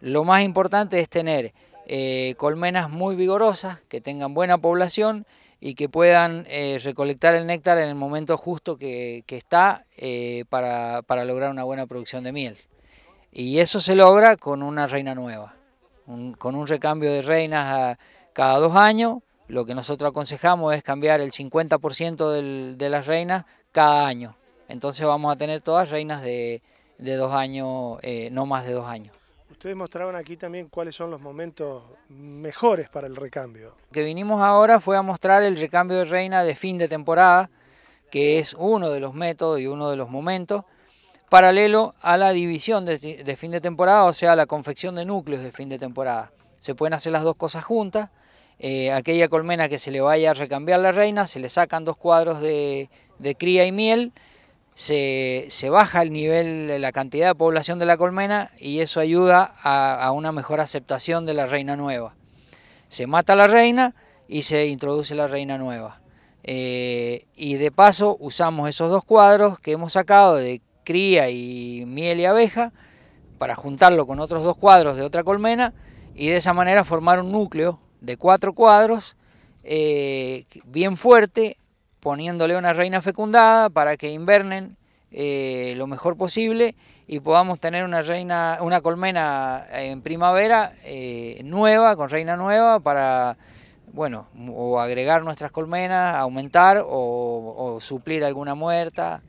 Lo más importante es tener eh, colmenas muy vigorosas, que tengan buena población y que puedan eh, recolectar el néctar en el momento justo que, está eh, para, lograr una buena producción de miel. Y eso se logra con una reina nueva, con un recambio de reinas cada dos años. Lo que nosotros aconsejamos es cambiar el 50% de las reinas cada año. Entonces vamos a tener todas reinas de dos años, no más de dos años. Ustedes mostraron aquí también cuáles son los momentos mejores para el recambio. Lo que vinimos ahora fue a mostrar el recambio de Reina de fin de temporada, que es uno de los métodos y uno de los momentos, paralelo a la división de, fin de temporada, o sea, la confección de núcleos de fin de temporada. Se pueden hacer las dos cosas juntas. Eh, aquella colmena que se le vaya a recambiar la reina, se le sacan dos cuadros de cría y miel se, baja el nivel, la cantidad de población de la colmena y eso ayuda a, una mejor aceptación de la reina nueva. Se mata la reina y se introduce la reina nueva. Eh, y de paso usamos esos dos cuadros que hemos sacado de cría y miel y abeja para juntarlo con otros dos cuadros de otra colmena y de esa manera formar un núcleo de cuatro cuadros eh, bien fuerte poniéndole una reina fecundada para que invernen eh, lo mejor posible y podamos tener una reina, una colmena en primavera eh, nueva, con reina nueva, para bueno, o agregar nuestras colmenas, aumentar o, o suplir alguna muerta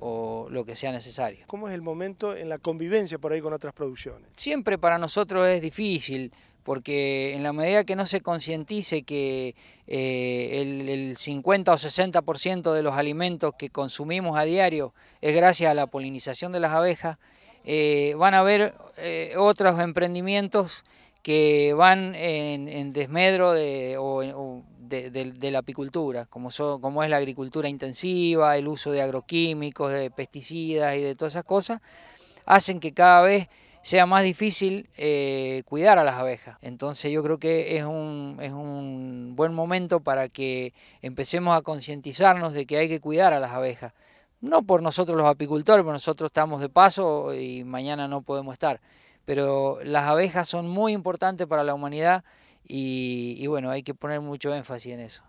o lo que sea necesario. ¿Cómo es el momento en la convivencia por ahí con otras producciones? Siempre para nosotros es difícil porque en la medida que no se concientice que eh, el, 50 o 60% de los alimentos que consumimos a diario es gracias a la polinización de las abejas, eh, van a haber eh, otros emprendimientos que van en, desmedro de, la apicultura, como, como es la agricultura intensiva, el uso de agroquímicos, de pesticidas y de todas esas cosas, hacen que cada vez sea más difícil eh, cuidar a las abejas. Entonces yo creo que es un, es un buen momento para que empecemos a concientizarnos de que hay que cuidar a las abejas. No por nosotros los apicultores, porque nosotros estamos de paso y mañana no podemos estar. Pero las abejas son muy importantes para la humanidad y bueno, hay que poner mucho énfasis en eso.